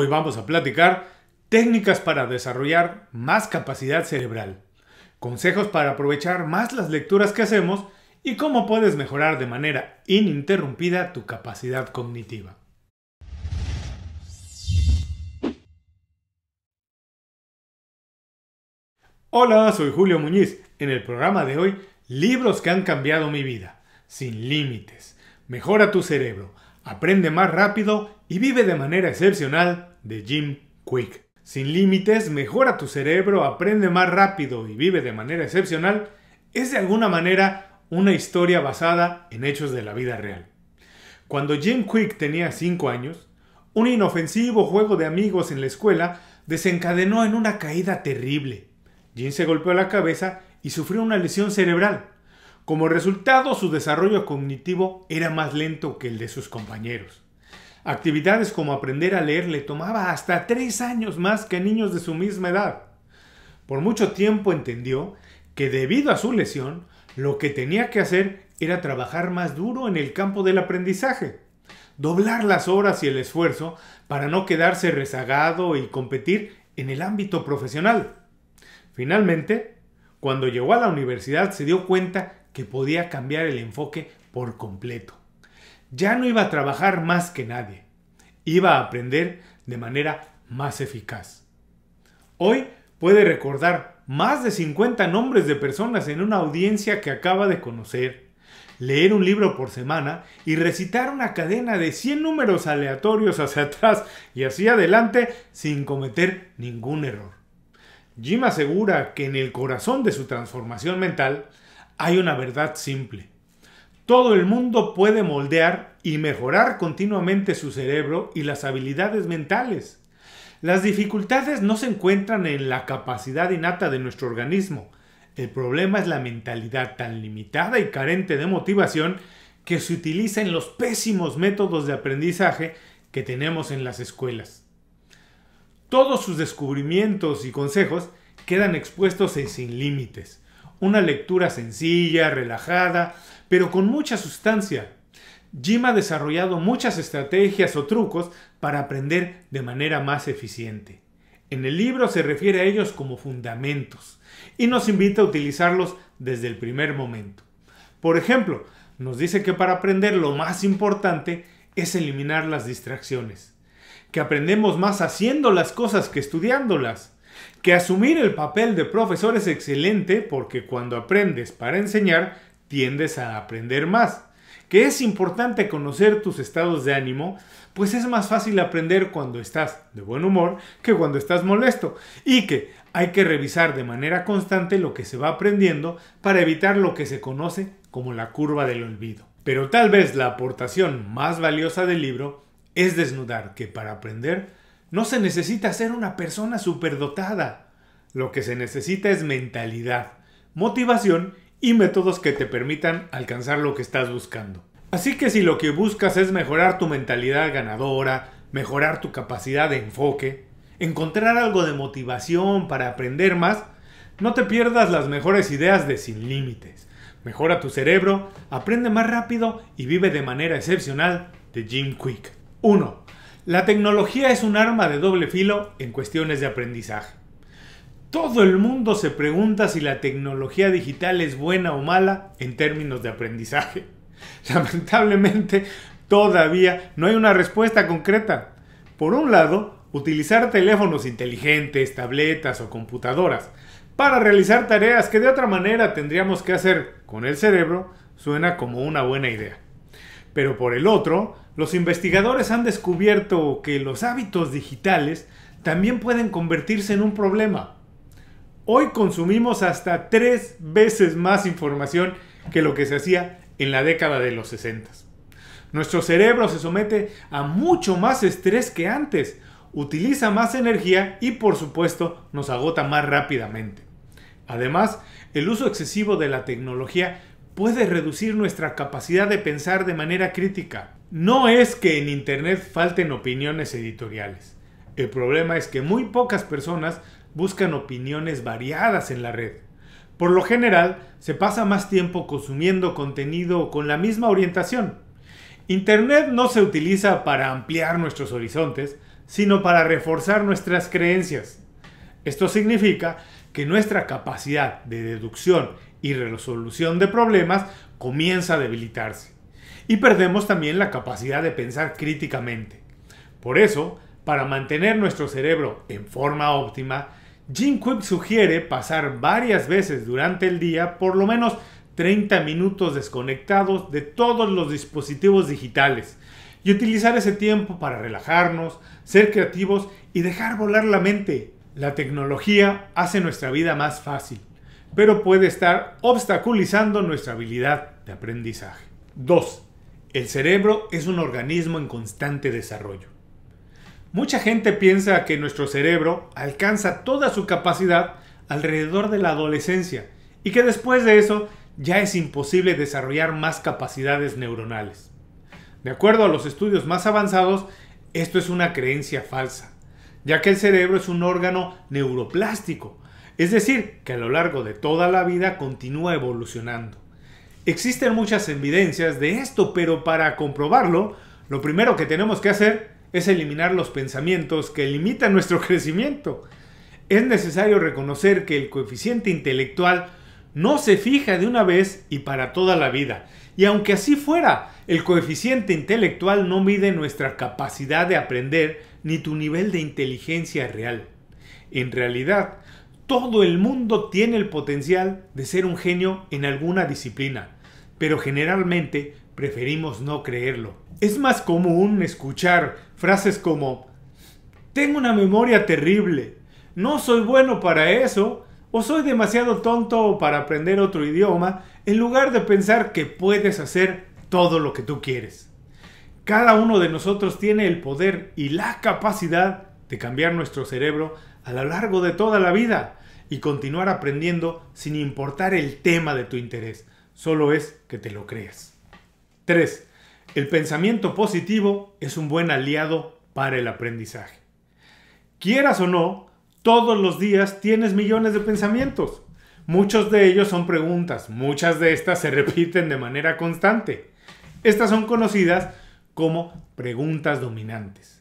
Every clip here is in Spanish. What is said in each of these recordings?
Hoy vamos a platicar técnicas para desarrollar más capacidad cerebral, consejos para aprovechar más las lecturas que hacemos y cómo puedes mejorar de manera ininterrumpida tu capacidad cognitiva. Hola, soy Julio Muñiz. En el programa de hoy, libros que han cambiado mi vida, sin límites. Mejora tu cerebro aprende más rápido y vive de manera excepcional de Jim Quick. Sin límites, mejora tu cerebro, aprende más rápido y vive de manera excepcional es de alguna manera una historia basada en hechos de la vida real. Cuando Jim Quick tenía 5 años, un inofensivo juego de amigos en la escuela desencadenó en una caída terrible. Jim se golpeó la cabeza y sufrió una lesión cerebral. Como resultado, su desarrollo cognitivo era más lento que el de sus compañeros. Actividades como aprender a leer le tomaba hasta tres años más que niños de su misma edad. Por mucho tiempo entendió que debido a su lesión, lo que tenía que hacer era trabajar más duro en el campo del aprendizaje, doblar las horas y el esfuerzo para no quedarse rezagado y competir en el ámbito profesional. Finalmente, cuando llegó a la universidad se dio cuenta que podía cambiar el enfoque por completo. Ya no iba a trabajar más que nadie, iba a aprender de manera más eficaz. Hoy puede recordar más de 50 nombres de personas en una audiencia que acaba de conocer, leer un libro por semana y recitar una cadena de 100 números aleatorios hacia atrás y hacia adelante sin cometer ningún error. Jim asegura que en el corazón de su transformación mental hay una verdad simple. Todo el mundo puede moldear y mejorar continuamente su cerebro y las habilidades mentales. Las dificultades no se encuentran en la capacidad innata de nuestro organismo. El problema es la mentalidad tan limitada y carente de motivación que se utiliza en los pésimos métodos de aprendizaje que tenemos en las escuelas. Todos sus descubrimientos y consejos quedan expuestos y sin límites, una lectura sencilla, relajada, pero con mucha sustancia. Jim ha desarrollado muchas estrategias o trucos para aprender de manera más eficiente. En el libro se refiere a ellos como fundamentos y nos invita a utilizarlos desde el primer momento. Por ejemplo, nos dice que para aprender lo más importante es eliminar las distracciones, que aprendemos más haciendo las cosas que estudiándolas, que asumir el papel de profesor es excelente porque cuando aprendes para enseñar, tiendes a aprender más. Que es importante conocer tus estados de ánimo, pues es más fácil aprender cuando estás de buen humor que cuando estás molesto. Y que hay que revisar de manera constante lo que se va aprendiendo para evitar lo que se conoce como la curva del olvido. Pero tal vez la aportación más valiosa del libro es desnudar que para aprender no se necesita ser una persona superdotada. Lo que se necesita es mentalidad, motivación y métodos que te permitan alcanzar lo que estás buscando. Así que si lo que buscas es mejorar tu mentalidad ganadora, mejorar tu capacidad de enfoque, encontrar algo de motivación para aprender más, no te pierdas las mejores ideas de Sin Límites. Mejora tu cerebro, aprende más rápido y vive de manera excepcional de Jim Quick. 1. La tecnología es un arma de doble filo en cuestiones de aprendizaje. Todo el mundo se pregunta si la tecnología digital es buena o mala en términos de aprendizaje. Lamentablemente, todavía no hay una respuesta concreta. Por un lado, utilizar teléfonos inteligentes, tabletas o computadoras para realizar tareas que de otra manera tendríamos que hacer con el cerebro suena como una buena idea. Pero por el otro, los investigadores han descubierto que los hábitos digitales también pueden convertirse en un problema. Hoy consumimos hasta tres veces más información que lo que se hacía en la década de los 60. Nuestro cerebro se somete a mucho más estrés que antes, utiliza más energía y por supuesto nos agota más rápidamente. Además, el uso excesivo de la tecnología puede reducir nuestra capacidad de pensar de manera crítica. No es que en Internet falten opiniones editoriales. El problema es que muy pocas personas buscan opiniones variadas en la red. Por lo general, se pasa más tiempo consumiendo contenido con la misma orientación. Internet no se utiliza para ampliar nuestros horizontes, sino para reforzar nuestras creencias. Esto significa que nuestra capacidad de deducción y resolución de problemas comienza a debilitarse. Y perdemos también la capacidad de pensar críticamente. Por eso, para mantener nuestro cerebro en forma óptima, Jim Kwik sugiere pasar varias veces durante el día por lo menos 30 minutos desconectados de todos los dispositivos digitales y utilizar ese tiempo para relajarnos, ser creativos y dejar volar la mente. La tecnología hace nuestra vida más fácil, pero puede estar obstaculizando nuestra habilidad de aprendizaje. 2. El cerebro es un organismo en constante desarrollo. Mucha gente piensa que nuestro cerebro alcanza toda su capacidad alrededor de la adolescencia y que después de eso ya es imposible desarrollar más capacidades neuronales. De acuerdo a los estudios más avanzados, esto es una creencia falsa, ya que el cerebro es un órgano neuroplástico, es decir, que a lo largo de toda la vida continúa evolucionando. Existen muchas evidencias de esto, pero para comprobarlo, lo primero que tenemos que hacer es eliminar los pensamientos que limitan nuestro crecimiento. Es necesario reconocer que el coeficiente intelectual no se fija de una vez y para toda la vida. Y aunque así fuera, el coeficiente intelectual no mide nuestra capacidad de aprender ni tu nivel de inteligencia real. En realidad, todo el mundo tiene el potencial de ser un genio en alguna disciplina, pero generalmente preferimos no creerlo. Es más común escuchar frases como, tengo una memoria terrible, no soy bueno para eso, o soy demasiado tonto para aprender otro idioma, en lugar de pensar que puedes hacer todo lo que tú quieres. Cada uno de nosotros tiene el poder y la capacidad de cambiar nuestro cerebro a lo largo de toda la vida y continuar aprendiendo sin importar el tema de tu interés. Solo es que te lo creas. 3. El pensamiento positivo es un buen aliado para el aprendizaje. Quieras o no, todos los días tienes millones de pensamientos. Muchos de ellos son preguntas, muchas de estas se repiten de manera constante. Estas son conocidas como preguntas dominantes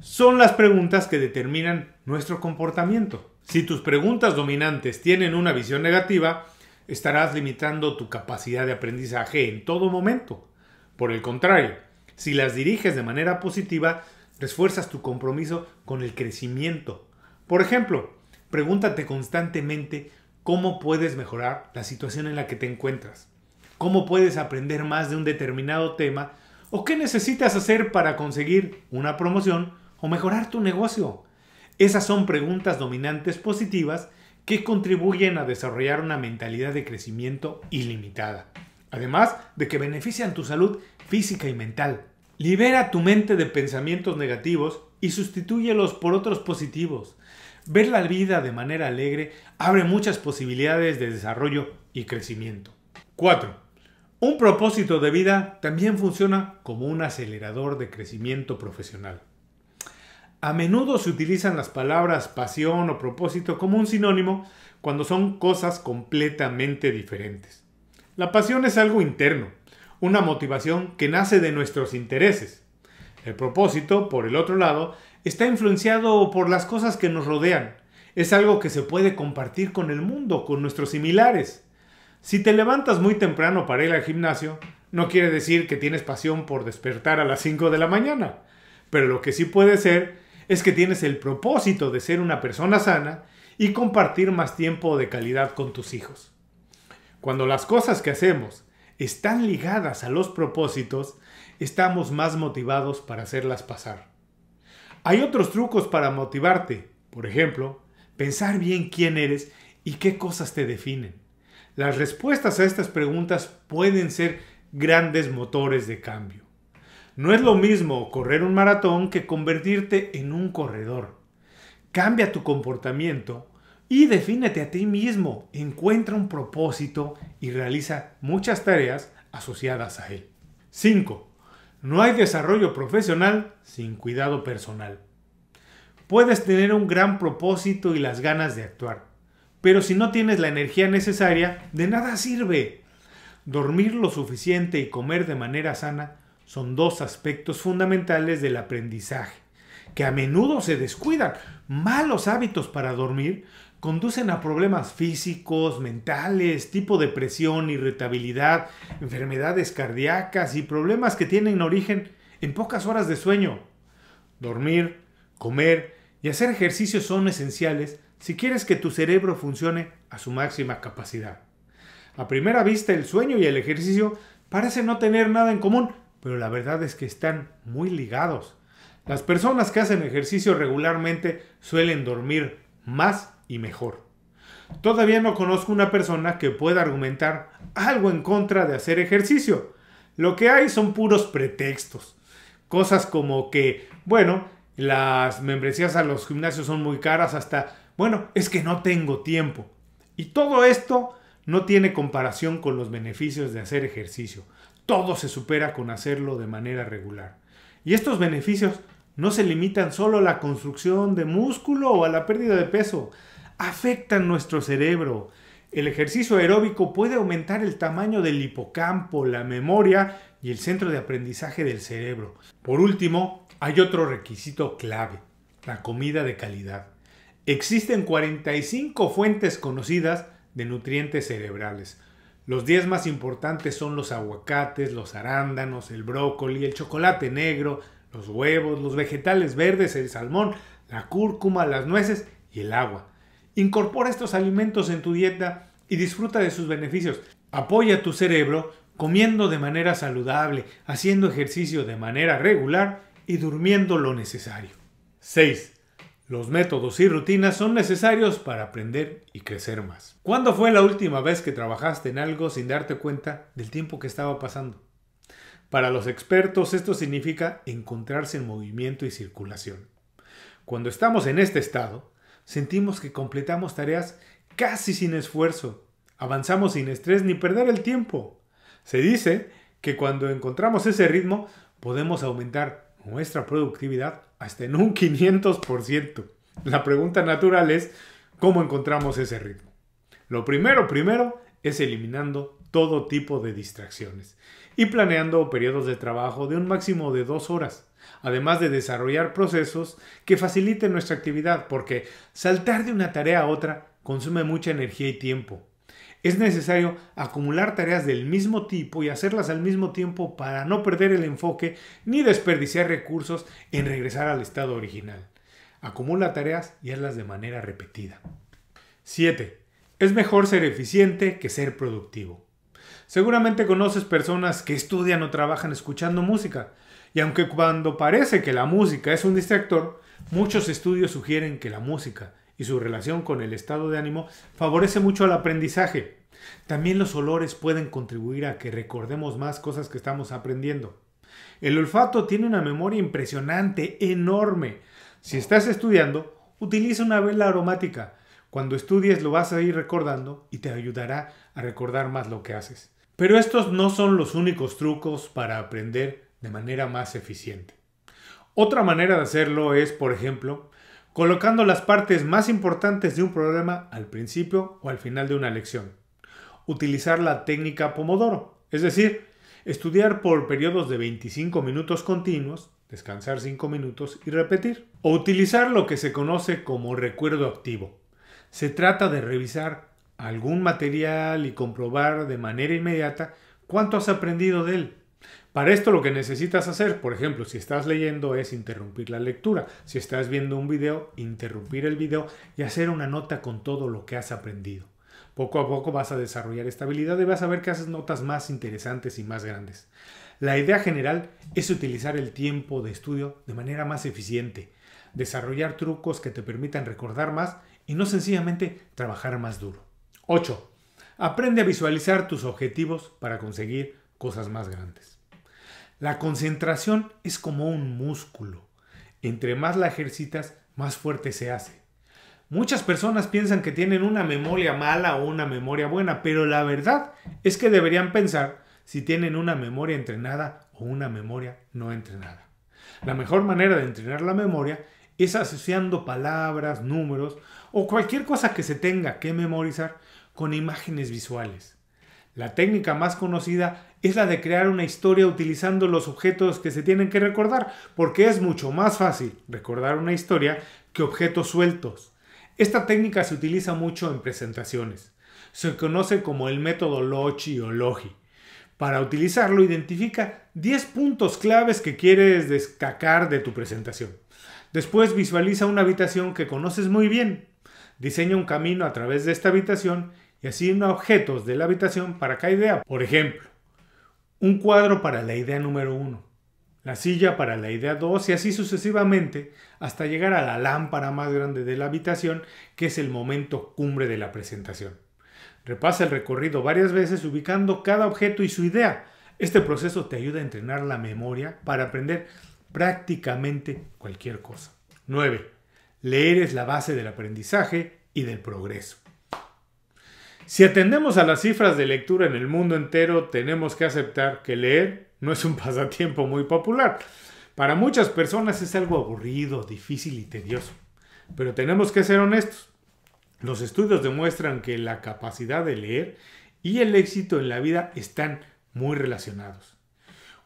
son las preguntas que determinan nuestro comportamiento. Si tus preguntas dominantes tienen una visión negativa, estarás limitando tu capacidad de aprendizaje en todo momento. Por el contrario, si las diriges de manera positiva, refuerzas tu compromiso con el crecimiento. Por ejemplo, pregúntate constantemente cómo puedes mejorar la situación en la que te encuentras, cómo puedes aprender más de un determinado tema o qué necesitas hacer para conseguir una promoción o mejorar tu negocio? Esas son preguntas dominantes positivas que contribuyen a desarrollar una mentalidad de crecimiento ilimitada, además de que benefician tu salud física y mental. Libera tu mente de pensamientos negativos y sustitúyelos por otros positivos. Ver la vida de manera alegre abre muchas posibilidades de desarrollo y crecimiento. 4. Un propósito de vida también funciona como un acelerador de crecimiento profesional. A menudo se utilizan las palabras pasión o propósito como un sinónimo cuando son cosas completamente diferentes. La pasión es algo interno, una motivación que nace de nuestros intereses. El propósito, por el otro lado, está influenciado por las cosas que nos rodean. Es algo que se puede compartir con el mundo, con nuestros similares. Si te levantas muy temprano para ir al gimnasio, no quiere decir que tienes pasión por despertar a las 5 de la mañana, pero lo que sí puede ser es que tienes el propósito de ser una persona sana y compartir más tiempo de calidad con tus hijos. Cuando las cosas que hacemos están ligadas a los propósitos, estamos más motivados para hacerlas pasar. Hay otros trucos para motivarte, por ejemplo, pensar bien quién eres y qué cosas te definen. Las respuestas a estas preguntas pueden ser grandes motores de cambio. No es lo mismo correr un maratón que convertirte en un corredor. Cambia tu comportamiento y defínete a ti mismo. Encuentra un propósito y realiza muchas tareas asociadas a él. 5. No hay desarrollo profesional sin cuidado personal. Puedes tener un gran propósito y las ganas de actuar, pero si no tienes la energía necesaria, de nada sirve. Dormir lo suficiente y comer de manera sana son dos aspectos fundamentales del aprendizaje, que a menudo se descuidan. Malos hábitos para dormir conducen a problemas físicos, mentales, tipo depresión, irritabilidad, enfermedades cardíacas y problemas que tienen origen en pocas horas de sueño. Dormir, comer y hacer ejercicio son esenciales si quieres que tu cerebro funcione a su máxima capacidad. A primera vista el sueño y el ejercicio parecen no tener nada en común, pero la verdad es que están muy ligados. Las personas que hacen ejercicio regularmente suelen dormir más y mejor. Todavía no conozco una persona que pueda argumentar algo en contra de hacer ejercicio. Lo que hay son puros pretextos. Cosas como que, bueno, las membresías a los gimnasios son muy caras hasta, bueno, es que no tengo tiempo. Y todo esto no tiene comparación con los beneficios de hacer ejercicio todo se supera con hacerlo de manera regular. Y estos beneficios no se limitan solo a la construcción de músculo o a la pérdida de peso, afectan nuestro cerebro. El ejercicio aeróbico puede aumentar el tamaño del hipocampo, la memoria y el centro de aprendizaje del cerebro. Por último, hay otro requisito clave, la comida de calidad. Existen 45 fuentes conocidas de nutrientes cerebrales, los 10 más importantes son los aguacates, los arándanos, el brócoli, el chocolate negro, los huevos, los vegetales verdes, el salmón, la cúrcuma, las nueces y el agua. Incorpora estos alimentos en tu dieta y disfruta de sus beneficios. Apoya tu cerebro comiendo de manera saludable, haciendo ejercicio de manera regular y durmiendo lo necesario. 6. Los métodos y rutinas son necesarios para aprender y crecer más. ¿Cuándo fue la última vez que trabajaste en algo sin darte cuenta del tiempo que estaba pasando? Para los expertos esto significa encontrarse en movimiento y circulación. Cuando estamos en este estado, sentimos que completamos tareas casi sin esfuerzo, avanzamos sin estrés ni perder el tiempo. Se dice que cuando encontramos ese ritmo podemos aumentar nuestra productividad hasta en un 500%. La pregunta natural es, ¿cómo encontramos ese ritmo? Lo primero, primero, es eliminando todo tipo de distracciones y planeando periodos de trabajo de un máximo de dos horas, además de desarrollar procesos que faciliten nuestra actividad, porque saltar de una tarea a otra consume mucha energía y tiempo. Es necesario acumular tareas del mismo tipo y hacerlas al mismo tiempo para no perder el enfoque ni desperdiciar recursos en regresar al estado original. Acumula tareas y hazlas de manera repetida. 7. Es mejor ser eficiente que ser productivo. Seguramente conoces personas que estudian o trabajan escuchando música, y aunque cuando parece que la música es un distractor, muchos estudios sugieren que la música y su relación con el estado de ánimo favorece mucho al aprendizaje. También los olores pueden contribuir a que recordemos más cosas que estamos aprendiendo. El olfato tiene una memoria impresionante, enorme. Si estás estudiando, utiliza una vela aromática. Cuando estudies lo vas a ir recordando y te ayudará a recordar más lo que haces. Pero estos no son los únicos trucos para aprender de manera más eficiente. Otra manera de hacerlo es, por ejemplo, colocando las partes más importantes de un problema al principio o al final de una lección. Utilizar la técnica Pomodoro, es decir, estudiar por periodos de 25 minutos continuos, descansar 5 minutos y repetir. O utilizar lo que se conoce como recuerdo activo. Se trata de revisar algún material y comprobar de manera inmediata cuánto has aprendido de él para esto lo que necesitas hacer, por ejemplo, si estás leyendo es interrumpir la lectura, si estás viendo un video, interrumpir el video y hacer una nota con todo lo que has aprendido. Poco a poco vas a desarrollar esta habilidad y vas a ver que haces notas más interesantes y más grandes. La idea general es utilizar el tiempo de estudio de manera más eficiente, desarrollar trucos que te permitan recordar más y no sencillamente trabajar más duro. 8. Aprende a visualizar tus objetivos para conseguir cosas más grandes. La concentración es como un músculo. Entre más la ejercitas, más fuerte se hace. Muchas personas piensan que tienen una memoria mala o una memoria buena, pero la verdad es que deberían pensar si tienen una memoria entrenada o una memoria no entrenada. La mejor manera de entrenar la memoria es asociando palabras, números o cualquier cosa que se tenga que memorizar con imágenes visuales. La técnica más conocida es la de crear una historia utilizando los objetos que se tienen que recordar, porque es mucho más fácil recordar una historia que objetos sueltos. Esta técnica se utiliza mucho en presentaciones. Se conoce como el método Lochi o Logi. Para utilizarlo, identifica 10 puntos claves que quieres destacar de tu presentación. Después visualiza una habitación que conoces muy bien. Diseña un camino a través de esta habitación y asigna objetos de la habitación para cada idea. Por ejemplo, un cuadro para la idea número 1, la silla para la idea 2 y así sucesivamente hasta llegar a la lámpara más grande de la habitación que es el momento cumbre de la presentación. Repasa el recorrido varias veces ubicando cada objeto y su idea. Este proceso te ayuda a entrenar la memoria para aprender prácticamente cualquier cosa. 9. Leer es la base del aprendizaje y del progreso. Si atendemos a las cifras de lectura en el mundo entero, tenemos que aceptar que leer no es un pasatiempo muy popular. Para muchas personas es algo aburrido, difícil y tedioso. Pero tenemos que ser honestos. Los estudios demuestran que la capacidad de leer y el éxito en la vida están muy relacionados.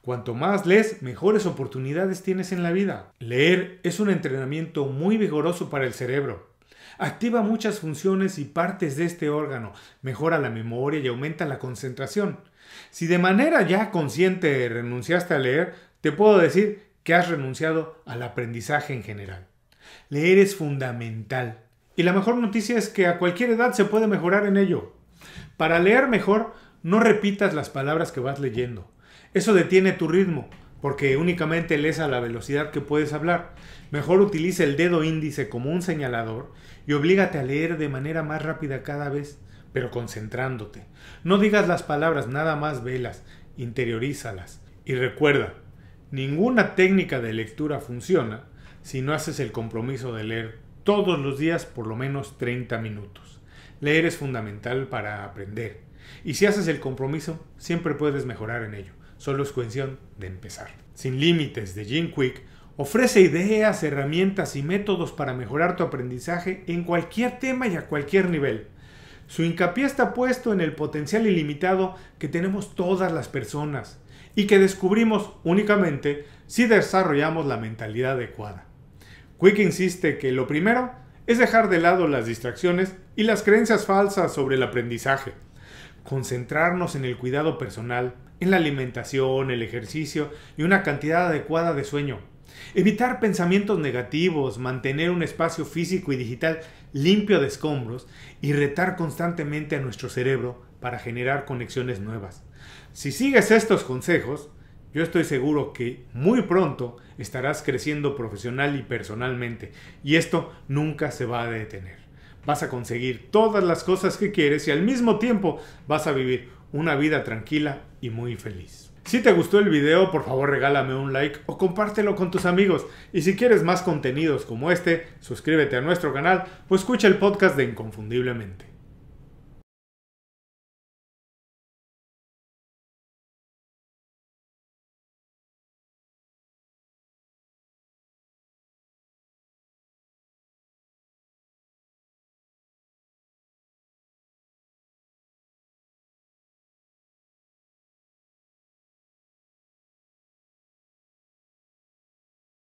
Cuanto más lees, mejores oportunidades tienes en la vida. Leer es un entrenamiento muy vigoroso para el cerebro Activa muchas funciones y partes de este órgano, mejora la memoria y aumenta la concentración. Si de manera ya consciente renunciaste a leer, te puedo decir que has renunciado al aprendizaje en general. Leer es fundamental. Y la mejor noticia es que a cualquier edad se puede mejorar en ello. Para leer mejor, no repitas las palabras que vas leyendo. Eso detiene tu ritmo porque únicamente lees a la velocidad que puedes hablar. Mejor utiliza el dedo índice como un señalador y oblígate a leer de manera más rápida cada vez, pero concentrándote. No digas las palabras, nada más velas, interiorízalas. Y recuerda, ninguna técnica de lectura funciona si no haces el compromiso de leer todos los días por lo menos 30 minutos. Leer es fundamental para aprender. Y si haces el compromiso, siempre puedes mejorar en ello solo es cuestión de empezar. Sin límites de Jim Quick ofrece ideas, herramientas y métodos para mejorar tu aprendizaje en cualquier tema y a cualquier nivel. Su hincapié está puesto en el potencial ilimitado que tenemos todas las personas y que descubrimos únicamente si desarrollamos la mentalidad adecuada. Quick insiste que lo primero es dejar de lado las distracciones y las creencias falsas sobre el aprendizaje concentrarnos en el cuidado personal, en la alimentación, el ejercicio y una cantidad adecuada de sueño. Evitar pensamientos negativos, mantener un espacio físico y digital limpio de escombros y retar constantemente a nuestro cerebro para generar conexiones nuevas. Si sigues estos consejos, yo estoy seguro que muy pronto estarás creciendo profesional y personalmente y esto nunca se va a detener vas a conseguir todas las cosas que quieres y al mismo tiempo vas a vivir una vida tranquila y muy feliz. Si te gustó el video, por favor regálame un like o compártelo con tus amigos. Y si quieres más contenidos como este, suscríbete a nuestro canal o escucha el podcast de Inconfundiblemente.